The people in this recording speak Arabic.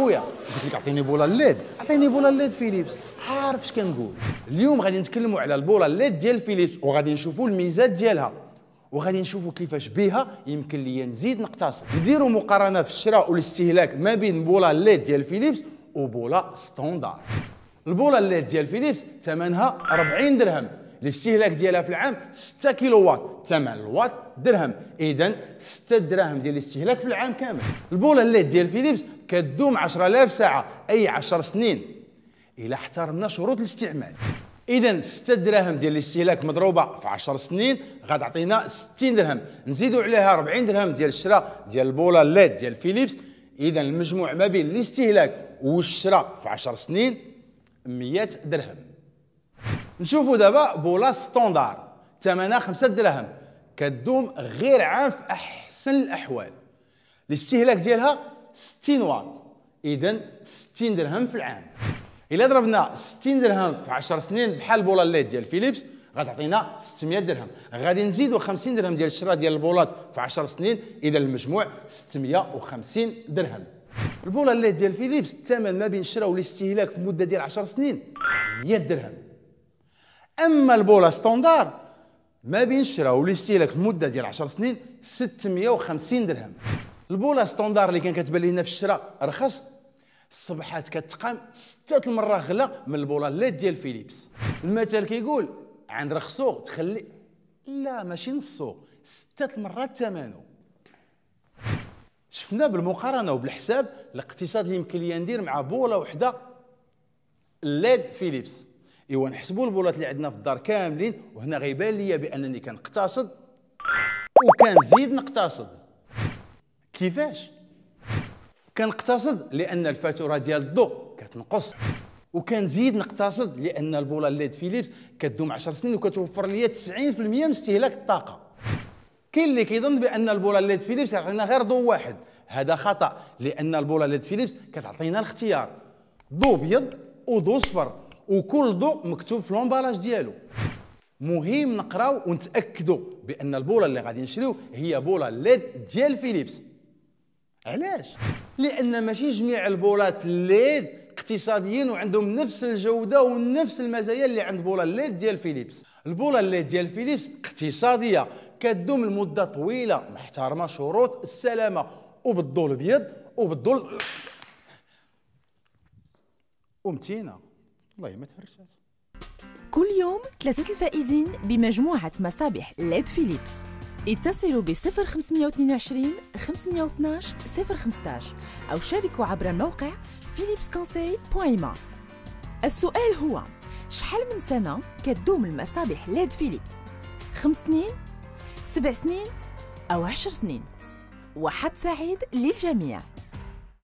خويا قلت لك اعطيني بوله الليد اعطيني بوله الليد فيليبس عارف اش كنقول اليوم غادي نتكلموا على البوله الليد ديال فيليبس وغادي نشوفوا الميزات ديالها وغادي نشوفوا كيفاش بها يمكن لي نزيد نقتصر نديروا مقارنه في الشراء والاستهلاك ما بين بوله الليد ديال فيليبس وبوله ستوندار البوله الليد ديال فيليبس ثمنها 40 درهم الاستهلاك ديالها في العام 6 وات ثمن الوات درهم اذا 6 دراهم ديال الاستهلاك في العام كامل البوله الليد ديال فيليبس كدوم 10000 ساعه اي 10 سنين الا احترمنا شروط الاستعمال اذا 6 دراهم ديال الاستهلاك مضروبه في 10 سنين غتعطينا 60 درهم نزيدوا عليها 40 درهم ديال الشراء ديال البوله الليد ديال فيليبس اذا المجموع ما بين الاستهلاك والشراء في 10 سنين 100 درهم نشوفوا دابا بولا ستوندار ثمنها 5 دراهم كدوم غير عام في احسن الاحوال الاستهلاك ديالها 60 واط اذا 60 درهم في العام الا ضربنا 60 درهم في 10 سنين بحال بولا الليد ديال فيليبس غتعطينا 600 درهم غادي نزيدوا 50 درهم ديال الشراء ديال البولات في 10 سنين اذا المجموع 650 درهم البولا الليد ديال فيليبس الثمن ما بين الشراء والاستهلاك في مده ديال 10 سنين 100 درهم اما البوله ستوندار ما بين الشراء والاستهلاك المده ديال 10 سنين 650 درهم البوله ستوندار اللي كان كتبان لنا في الشراء رخص صبحات كتقام ستة المرات غلا من البوله ليد ديال فيليبس المثل كيقول عند رخصو تخلي لا ماشي نصو ستة المرات ثمنه شفنا بالمقارنه وبالحساب الاقتصاد اللي يمكن لي ندير مع بوله وحده ليد فيليبس ايوا نحسبوا البولات اللي عندنا في الدار كاملين وهنا غيبان ليا بانني كنقتصد وكنزيد نقتصد كيفاش كنقتصد لان الفاتوره ديال الضو كتنقص وكنزيد نقتصد لان البوله ليد فيليبس كدوم 10 سنين وكتوفر ليا 90% من استهلاك الطاقه كاين اللي كيظن بان البوله ليد فيليبس كتعطينا غير ضو واحد هذا خطا لان البوله ليد فيليبس كتعطينا الاختيار ضو ابيض وضو صفر وكل ضوء مكتوب في لومبالاج ديالو مهم نقراو ونتاكدوا بان البوله اللي غادي نشريو هي بوله ليد ديال فيليبس علاش لان ماشي جميع البولات ليد اقتصاديين وعندهم نفس الجوده ونفس المزايا اللي عند بوله ليد ديال فيليبس البوله ليد ديال فيليبس اقتصاديه كدوم لمده طويله محترمه شروط السلامه وبالضوء الابيض وبالضوء ومتينه الله ما تهرشات كل يوم ثلاثة الفائزين بمجموعة مسابح ليد فيليبس اتصلوا ب 0522 512 015 أو شاركوا عبر موقع philipsconseil.ma السؤال هو شحال من سنة كتدوم المسابح ليد فيليبس؟ خمس سنين؟ سبع سنين؟ أو عشر سنين؟ وحد سعيد للجميع